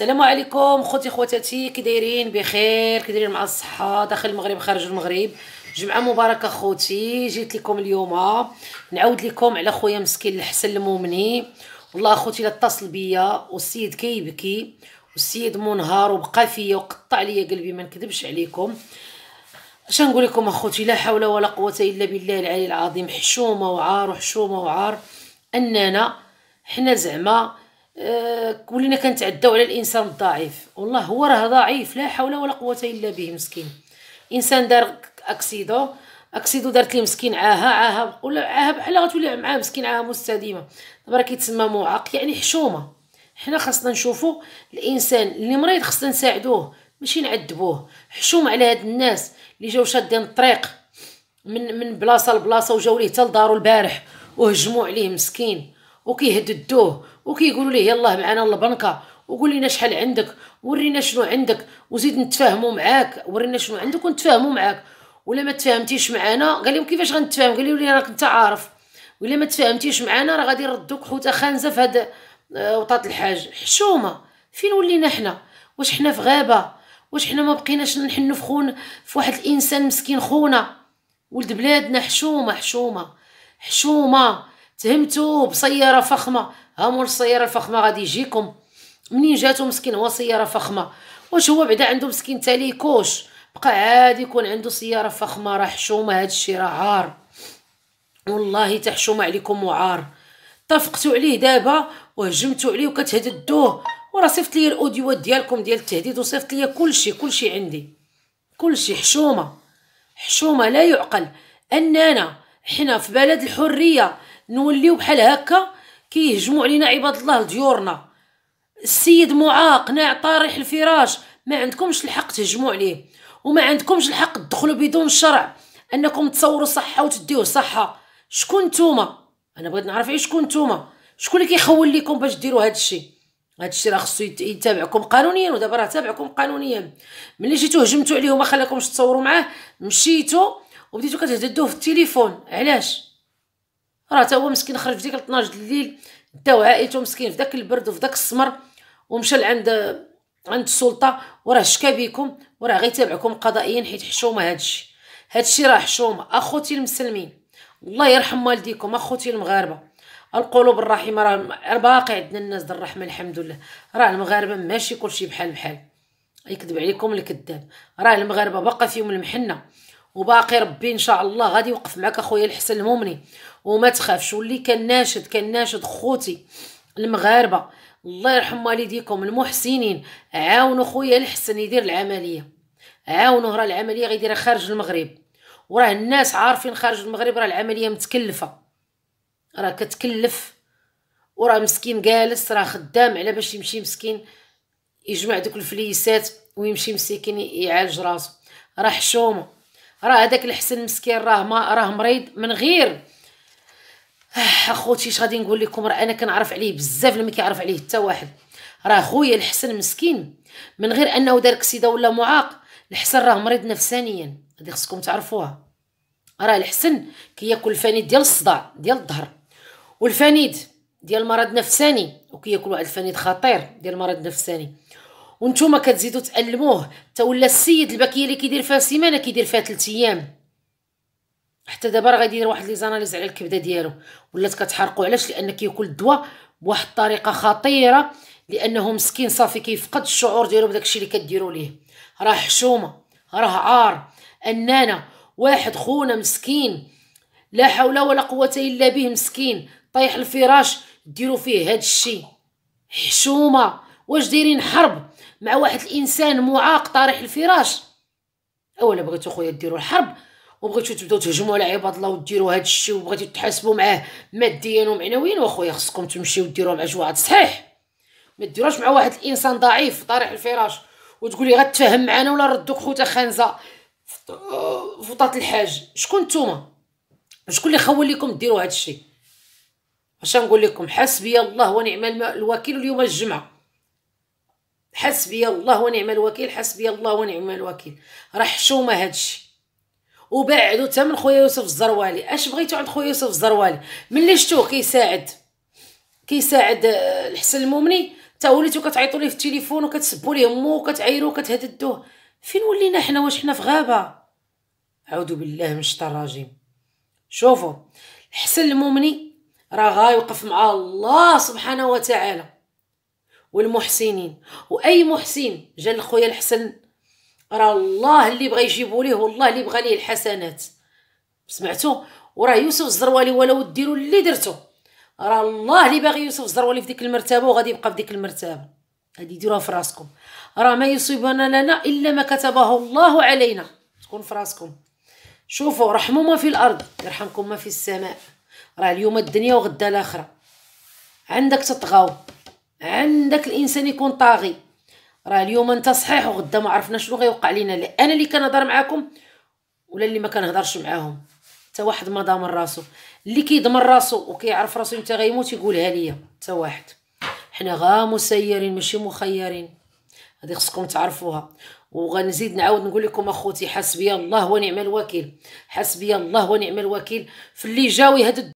السلام عليكم خوتي خواتاتي كي دايرين بخير كي دايرين مع الصحه داخل المغرب خارج المغرب جمعه مباركه خوتي جيت لكم اليوم نعاود لكم على خويا مسكين الحسن المومني والله خوتي لا اتصل بيا والسيد كيبكي والسيد منهار وبقى فيا وقطع ليا قلبي ما نكذبش عليكم اش نقول لكم اخوتي لا حول ولا قوه الا بالله العلي العظيم حشومه وعار وحشومه وعار اننا حنا زعما آه، ولينا كنتعداو على الانسان الضعيف والله هو راه ضعيف لا حول ولا قوه الا به مسكين انسان دار اكسيدو اكسيدو دارت ليه مسكين عاها عاها ولا عاها بحال غتولي معاه مسكين عاها مستديمه دابا راه كيتسمى معاق يعني حشومه حنا خاصنا نشوفوا الانسان اللي مريض خاصنا نساعدوه ماشي نعذبوه حشوم على هاد الناس اللي جاو شادين الطريق من من بلاصه لبلاصه وجاو ليه حتى لدارو البارح وهجموا عليه مسكين وكيهددوه وكيقولوا ليه يلاه معنا البنكة وقول لنا شحال عندك ورينا شنو عندك وزيد نتفاهموا معاك ورينا شنو عندك ونتفاهموا معاك ولا ما تفاهمتيش معانا قال لهم كيفاش غنتفاهم قال لي راك انت عارف ولا ما تفاهمتيش معانا راه غادي يردوك حوته خانزه في هاد آه، وطات الحاج حشومه فين ولينا حنا واش حنا في غابه واش حنا ما بقيناش نحنو في خون في واحد الانسان مسكين خونا ولد بلادنا حشومه حشومه حشومه تهمتو بسياره فخمه ها مول السياره الفخمه غادي يجيكم منين جاتو مسكين هو سياره فخمه واش هو بعدا عنده مسكين تاليكوش بقى عادي يكون عنده سياره فخمه راه حشومه هادشي راه عار والله تحشومه عليكم وعار طفقتوا عليه دابا وهجمتوا عليه وكتهددوه وراه صيفط لي الاوديوات ديالكم ديال التهديد وصيفط لي كلشي كلشي عندي كلشي حشومه حشومه لا يعقل اننا حنا في بلد الحريه نوليو بحال هكا كيهجموا علينا عباد الله لديورنا السيد معاق ناع طارح الفراش ما عندكمش الحق تهجموا عليه وما عندكمش الحق تدخلوا بدون شرع انكم تصوروا صحه وتديوه صحه شكون نتوما انا بغيت نعرف اي شكون نتوما شكون اللي كيخول لكم باش ديروا هذا الشيء هذا الشيء راه خصو يتابعكم قانونيا ودابا راه تابعكم قانونيا ملي جيتو هجمتو عليه وما خلاكمش تصوروا معاه مشيتو وبديتو كتهددوه في التليفون علاش راه تا هو مسكين خرج ديك 12 الليل داو عائلته مسكين في داك البرد وفي داك السمر ومشى لعند عند السلطه وراه شكا بكم وراه غيتابعكم قضائيا حيت حشومه هادشي هادشي راه حشومه اخوتي المسلمين الله يرحم والديكم اخوتي المغاربه القلوب الرحيمه راه باقي عندنا الناس ديال الرحمه الحمد لله راه المغاربه ماشي كلشي بحال بحال يكذب عليكم الكذاب راه المغاربه باقا فيهم المحنه وباقي ربي ان شاء الله غادي يوقف معك اخويا الحسن المؤمني وما تخافش واللي كان ناشد كان ناشد خوتي المغاربه الله يرحم والديكم المحسنين عاونوا خويا الحسن يدير العمليه عاونوه راه العمليه غيديرها خارج المغرب وراه الناس عارفين خارج المغرب راه العمليه متكلفه راه كتكلف وراه مسكين جالس راه خدام على باش يمشي مسكين يجمع دوك الفليسات ويمشي مسكين يعالج راسو راه حشومه راه هذاك الحسن مسكين راه ما راه مريض من غير آه، اخوتي اش غادي نقول لكم راه انا كنعرف عليه بزاف اللي ما كيعرف عليه حتى واحد راه خويا الحسن مسكين من غير انه دار كسيده ولا معاق الحسن راه مريض نفسانيا هادي خصكم تعرفوها راه الحسن كياكل الفانيد ديال الصداع ديال الظهر والفانيد ديال مرض نفساني وكياكل واحد الفانيد خطير ديال مرض نفساني وانتوما كتزيدوا تعلموه حتى ولا السيد الباكيه اللي كيدير فيها سيمانه كيدير فيها 3 ايام حتى دابا راه غيدير واحد لي زاناليز على الكبده ديالو ولات كتحرقو علاش لان كياكل الدواء بواحد الطريقه خطيره لانه مسكين صافي كيفقد الشعور ديالو بداك الشيء اللي كديروا ليه راه حشومه راه عار انانا واحد خونا مسكين لا حول ولا قوه الا به مسكين طايح الفراش ديروا فيه هاد الشيء حشومه واش دايرين حرب مع واحد الانسان معاق طارح الفراش اولا بغيتو خويا ديروا الحرب وبغيتو تبداو تهجموا على عباد الله وديروا هذا الشيء وبغيتو تحاسبوا معاه ماديا ومعنويا واخويا خصكم تمشيو ديروها مع جوع صحيح ما ديروش مع واحد الانسان ضعيف طارح الفراش وتقولي غتفاهم معانا ولا ردوك خوتا خانزه فطات الحاج شكون نتوما شكون اللي خول لكم ديروا هذا الشيء اش نقول لكم حسبي الله ونعم الوكيل اليوم الجمعه حسبي الله ونعم الوكيل حسبي الله ونعم الوكيل راه حشومه هادشي وبعدو حتى من خويا يوسف الزروالي اش بغيتو عند خويا يوسف الزروالي ملي شفتوه كيساعد كيساعد آه، الحسن المؤمني تا وليتو كتعيطوا ليه في التليفون وكتسبوا ليه مو وكتعايروه وكتهددوه فين ولينا حنا واش حنا في غابه اعوذ بالله من الشيطان الرجيم شوفوا الحسن المؤمني راه غايوقف مع الله سبحانه وتعالى والمحسنين واي محسن جا لخويا الحسن راه الله اللي بغى يجيبو ليه والله اللي بغى ليه الحسنات سمعتو وراه يوسف الزروالي ولو ديروا اللي درتو راه الله اللي باغي يوسف الزروالي في ديك المرتبه وغادي يبقى في ديك المرتبه هادي ديروها في راسكم راه ما يصيبنا لنا الا ما كتبه الله علينا تكون في راسكم شوفوا رحموا ما في الارض يرحمكم ما في السماء راه اليوم الدنيا وغدا الاخره عندك تطغاو عندك الانسان يكون طاغي راه اليوم انت صحيح وغدا ما عرفنا شنو غيوقع لينا لا انا اللي كنهضر معاكم ولا اللي ما كنهضرش معاهم حتى واحد ما ضامن راسو اللي كيضمن راسو وكيعرف راسو امتى غيموت يقولها ليا حتى واحد حنا غا مسيرين ماشي مخيرين هادي خصكم تعرفوها وغنزيد نعاود نقول لكم اخوتي حسبي الله ونعم الوكيل حسبي الله ونعم الوكيل في اللي جاو هاد